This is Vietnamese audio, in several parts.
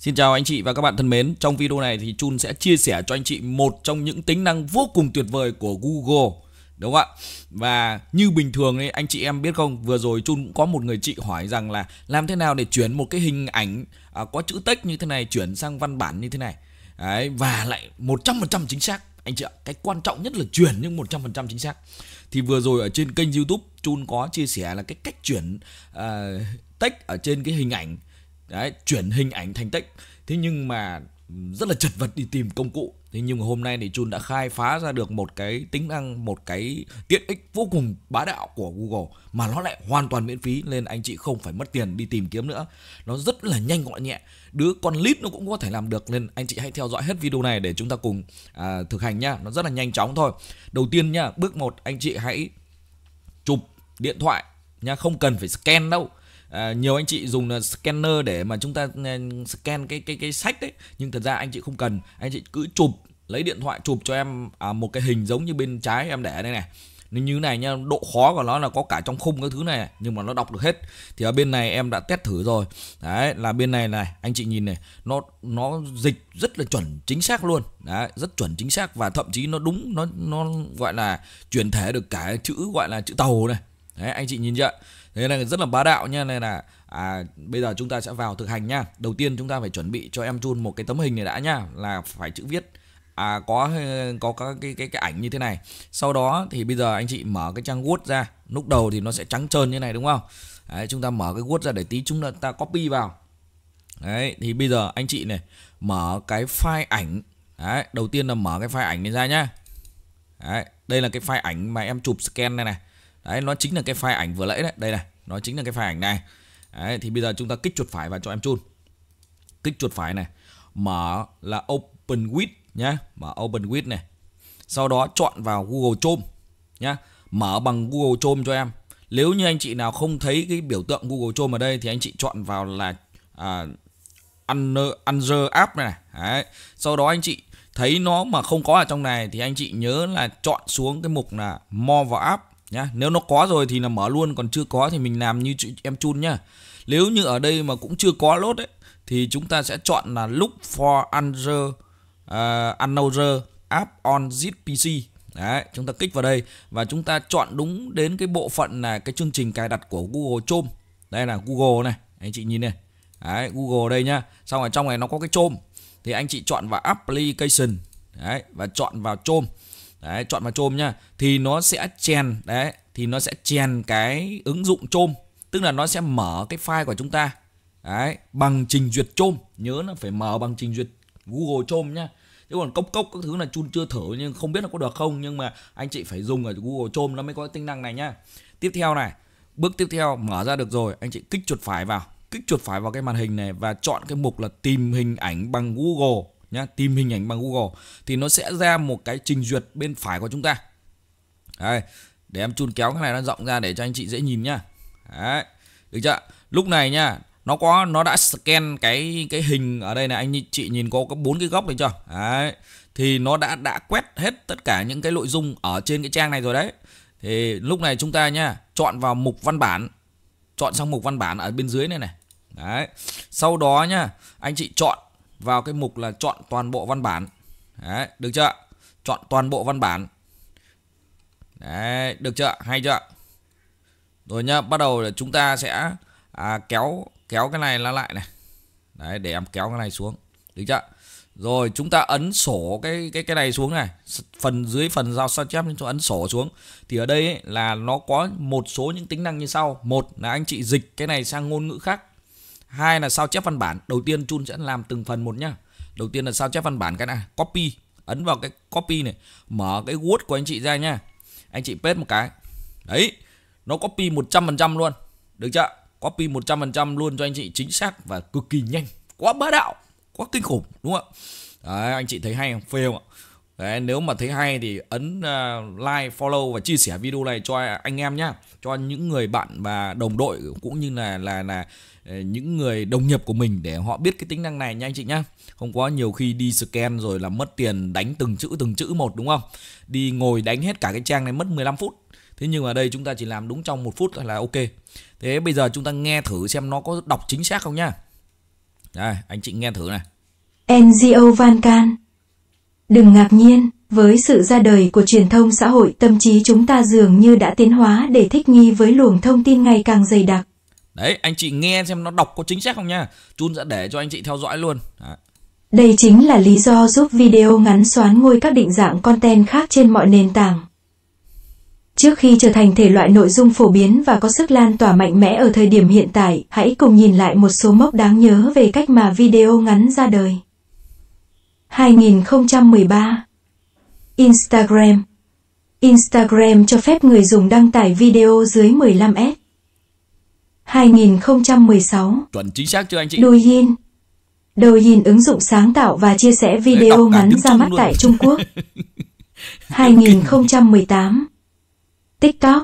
Xin chào anh chị và các bạn thân mến. Trong video này thì Chun sẽ chia sẻ cho anh chị một trong những tính năng vô cùng tuyệt vời của Google. Đúng không ạ? Và như bình thường ấy anh chị em biết không, vừa rồi Chun cũng có một người chị hỏi rằng là làm thế nào để chuyển một cái hình ảnh à, có chữ text như thế này chuyển sang văn bản như thế này. Đấy, và lại 100% chính xác anh chị ạ. Cái quan trọng nhất là chuyển nhưng 100% chính xác. Thì vừa rồi ở trên kênh YouTube Chun có chia sẻ là cái cách chuyển uh, text ở trên cái hình ảnh đấy chuyển hình ảnh thành tích. thế nhưng mà rất là chật vật đi tìm công cụ thế nhưng mà hôm nay thì Jun đã khai phá ra được một cái tính năng một cái tiện ích vô cùng bá đạo của google mà nó lại hoàn toàn miễn phí nên anh chị không phải mất tiền đi tìm kiếm nữa nó rất là nhanh gọn nhẹ đứa con lít nó cũng có thể làm được nên anh chị hãy theo dõi hết video này để chúng ta cùng à, thực hành nhá nó rất là nhanh chóng thôi đầu tiên nhá bước một anh chị hãy chụp điện thoại nha không cần phải scan đâu à, nhiều anh chị dùng là scanner để mà chúng ta à, scan cái cái cái sách đấy nhưng thật ra anh chị không cần anh chị cứ chụp lấy điện thoại chụp cho em à, một cái hình giống như bên trái em để đây này như như này nha độ khó của nó là có cả trong khung cái thứ này nhưng mà nó đọc được hết thì ở bên này em đã test thử rồi đấy là bên này này anh chị nhìn này nó nó dịch rất là chuẩn chính xác luôn đấy rất chuẩn chính xác và thậm chí nó đúng nó nó gọi là chuyển thể được cả chữ gọi là chữ tàu này Đấy, anh chị nhìn nhận thế này rất là bá đạo nha nên là à, bây giờ chúng ta sẽ vào thực hành nha đầu tiên chúng ta phải chuẩn bị cho em chun một cái tấm hình này đã nha là phải chữ viết à, có có các cái cái cái ảnh như thế này sau đó thì bây giờ anh chị mở cái trang word ra lúc đầu thì nó sẽ trắng trơn như này đúng không Đấy, chúng ta mở cái word ra để tí chúng ta copy vào Đấy, thì bây giờ anh chị này mở cái file ảnh Đấy, đầu tiên là mở cái file ảnh này ra nhá Đấy, đây là cái file ảnh mà em chụp scan này này đấy nó chính là cái file ảnh vừa nãy đấy đây này nó chính là cái file ảnh này đấy, thì bây giờ chúng ta kích chuột phải vào cho em chun kích chuột phải này mở là open with nhá mở open with này sau đó chọn vào google chrome nhá mở bằng google chrome cho em nếu như anh chị nào không thấy cái biểu tượng google chrome ở đây thì anh chị chọn vào là à, under, under app này, Đấy. sau đó anh chị thấy nó mà không có ở trong này thì anh chị nhớ là chọn xuống cái mục là more vào app nhá nếu nó có rồi thì là mở luôn còn chưa có thì mình làm như em chun nhá nếu như ở đây mà cũng chưa có lốt ấy thì chúng ta sẽ chọn là look for another à, uh, another app on zip pc Đấy, chúng ta kích vào đây và chúng ta chọn đúng đến cái bộ phận là cái chương trình cài đặt của Google chôm Đây là Google này, anh chị nhìn này. Đấy, Google đây nhá. Xong ở trong này nó có cái chôm Thì anh chị chọn vào application. Đấy, và chọn vào chôm đấy chọn vào chôm nhá thì nó sẽ chèn đấy thì nó sẽ chèn cái ứng dụng chôm tức là nó sẽ mở cái file của chúng ta đấy bằng trình duyệt chôm nhớ là phải mở bằng trình duyệt Google chôm nhá chứ còn cốc cốc các thứ là chun chưa thử nhưng không biết là có được không nhưng mà anh chị phải dùng ở Google chôm nó mới có tính năng này nhá tiếp theo này bước tiếp theo mở ra được rồi anh chị kích chuột phải vào kích chuột phải vào cái màn hình này và chọn cái mục là tìm hình ảnh bằng Google nhá tìm hình ảnh bằng Google thì nó sẽ ra một cái trình duyệt bên phải của chúng ta đây để em chun kéo cái này nó rộng ra để cho anh chị dễ nhìn nhá đấy được chưa lúc này nhá nó có nó đã scan cái cái hình ở đây này anh chị nhìn có có bốn cái góc này chưa đấy thì nó đã đã quét hết tất cả những cái nội dung ở trên cái trang này rồi đấy thì lúc này chúng ta nhá chọn vào mục văn bản chọn sang mục văn bản ở bên dưới này này đấy sau đó nhá anh chị chọn vào cái mục là chọn toàn bộ văn bản đấy được chưa chọn toàn bộ văn bản đấy được chưa hay chưa rồi nhá bắt đầu là chúng ta sẽ à, kéo kéo cái này nó lại này đấy để em kéo cái này xuống được chưa rồi chúng ta ấn sổ cái cái cái này xuống này phần dưới phần giao sao chép chúng ta ấn sổ xuống thì ở đây ấy, là nó có một số những tính năng như sau một là anh chị dịch cái này sang ngôn ngữ khác hai là sao chép văn bản đầu tiên chun sẽ làm từng phần một nhá đầu tiên là sao chép văn bản cái này copy ấn vào cái copy này mở cái word của anh chị ra nhá anh chị paste một cái đấy nó copy 100% luôn được chưa copy 100% luôn cho anh chị chính xác và cực kỳ nhanh quá bá đạo quá kinh khủng đúng không ạ đấy, anh chị thấy hay không phê không ạ Đấy, nếu mà thấy hay thì ấn ờ, like, follow và chia sẻ video này cho anh em nhé, cho những người bạn và đồng đội cũng như là là là ờ, những người đồng nghiệp của mình để họ biết cái tính năng này nha anh chị nhé. Không có nhiều khi đi scan rồi là mất tiền đánh từng chữ từng chữ một đúng không? Đi ngồi đánh hết cả cái trang này mất 15 phút. Thế nhưng mà đây chúng ta chỉ làm đúng trong một phút là ok. Thế bây giờ chúng ta nghe thử xem nó có đọc chính xác không nhá. Đây, anh chị nghe thử này. NGO Can Đừng ngạc nhiên, với sự ra đời của truyền thông xã hội tâm trí chúng ta dường như đã tiến hóa để thích nghi với luồng thông tin ngày càng dày đặc. Đấy, anh chị nghe xem nó đọc có chính xác không nha. Chun sẽ để cho anh chị theo dõi luôn. Đấy. Đây chính là lý do giúp video ngắn xoán ngôi các định dạng content khác trên mọi nền tảng. Trước khi trở thành thể loại nội dung phổ biến và có sức lan tỏa mạnh mẽ ở thời điểm hiện tại, hãy cùng nhìn lại một số mốc đáng nhớ về cách mà video ngắn ra đời. 2013 Instagram Instagram cho phép người dùng đăng tải video dưới 15S 2016 Chuẩn chính xác chưa anh chị? Douyin Douyin ứng dụng sáng tạo và chia sẻ video ngắn ra mắt luôn. tại Trung Quốc 2018 TikTok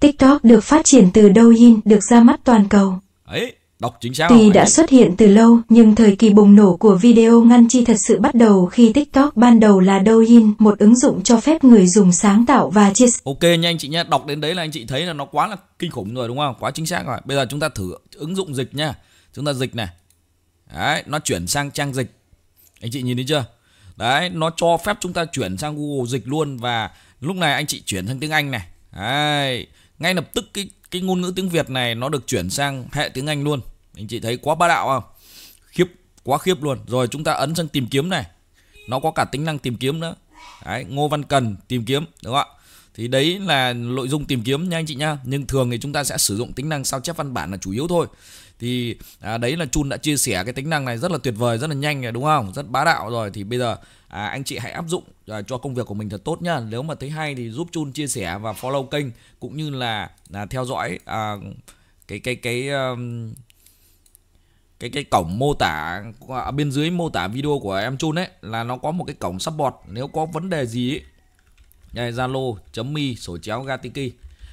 TikTok được phát triển từ Douyin được ra mắt toàn cầu Đấy. Đọc chính xác Tuy đã xuất hiện từ lâu, nhưng thời kỳ bùng nổ của video ngăn chi thật sự bắt đầu khi TikTok ban đầu là Douyin, một ứng dụng cho phép người dùng sáng tạo và chia sẻ. Ok nha anh chị nha, đọc đến đấy là anh chị thấy là nó quá là kinh khủng rồi đúng không? Quá chính xác rồi. Bây giờ chúng ta thử ứng dụng dịch nha. Chúng ta dịch này. Đấy, nó chuyển sang trang dịch. Anh chị nhìn thấy chưa? Đấy, nó cho phép chúng ta chuyển sang Google dịch luôn và lúc này anh chị chuyển sang tiếng Anh này. Đấy, ngay lập tức cái cái ngôn ngữ tiếng Việt này nó được chuyển sang hệ tiếng Anh luôn anh chị thấy quá bá đạo không khiếp quá khiếp luôn rồi chúng ta ấn sang tìm kiếm này nó có cả tính năng tìm kiếm nữa Đấy, Ngô Văn Cần tìm kiếm đúng không ạ thì đấy là nội dung tìm kiếm nha anh chị nha nhưng thường thì chúng ta sẽ sử dụng tính năng sao chép văn bản là chủ yếu thôi thì à, đấy là chun đã chia sẻ cái tính năng này rất là tuyệt vời rất là nhanh rồi đúng không rất bá đạo rồi thì bây giờ à, anh chị hãy áp dụng à, cho công việc của mình thật tốt nhá nếu mà thấy hay thì giúp chun chia sẻ và follow kênh cũng như là là theo dõi à, cái cái cái um, cái cái cổng mô tả à, bên dưới mô tả video của em chun ấy là nó có một cái cổng support nếu có vấn đề gì ấy, này Zalo.me sổ chéo Gatiki.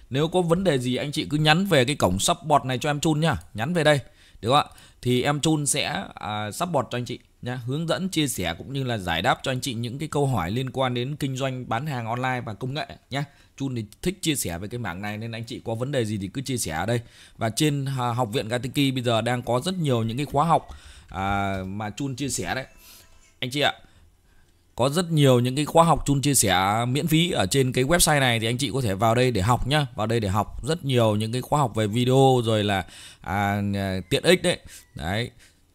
Nếu có vấn đề gì anh chị cứ nhắn về cái cổng support này cho em chun nhá, nhắn về đây. Được không ạ? Thì em chun sẽ à, support cho anh chị nhá, hướng dẫn chia sẻ cũng như là giải đáp cho anh chị những cái câu hỏi liên quan đến kinh doanh bán hàng online và công nghệ nhá. Chun thì thích chia sẻ về cái mảng này nên anh chị có vấn đề gì thì cứ chia sẻ ở đây. Và trên à, học viện Gatiki bây giờ đang có rất nhiều những cái khóa học à, mà chun chia sẻ đấy. Anh chị ạ, à, có rất nhiều những cái khóa học chun chia sẻ miễn phí ở trên cái website này thì anh chị có thể vào đây để học nhá vào đây để học rất nhiều những cái khóa học về video rồi là à, à tiện ích đấy đấy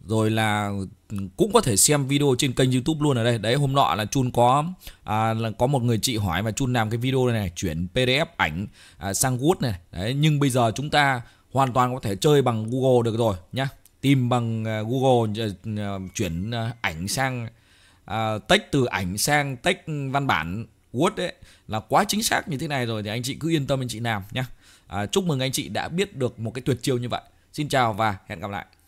rồi là ừ, cũng có thể xem video trên kênh YouTube luôn ở đây. Đấy hôm nọ là Chun có à, là có một người chị hỏi mà Chun làm cái video này, này chuyển PDF ảnh à, sang Word này. Đấy nhưng bây giờ chúng ta hoàn toàn có thể chơi bằng Google được rồi nhá. Tìm bằng à, Google ờ, ờ, chuyển ờ, ảnh sang à, tách từ ảnh sang tách văn bản Word đấy là quá chính xác như thế này rồi thì anh chị cứ yên tâm anh chị làm nhé. À, chúc mừng anh chị đã biết được một cái tuyệt chiêu như vậy. Xin chào và hẹn gặp lại.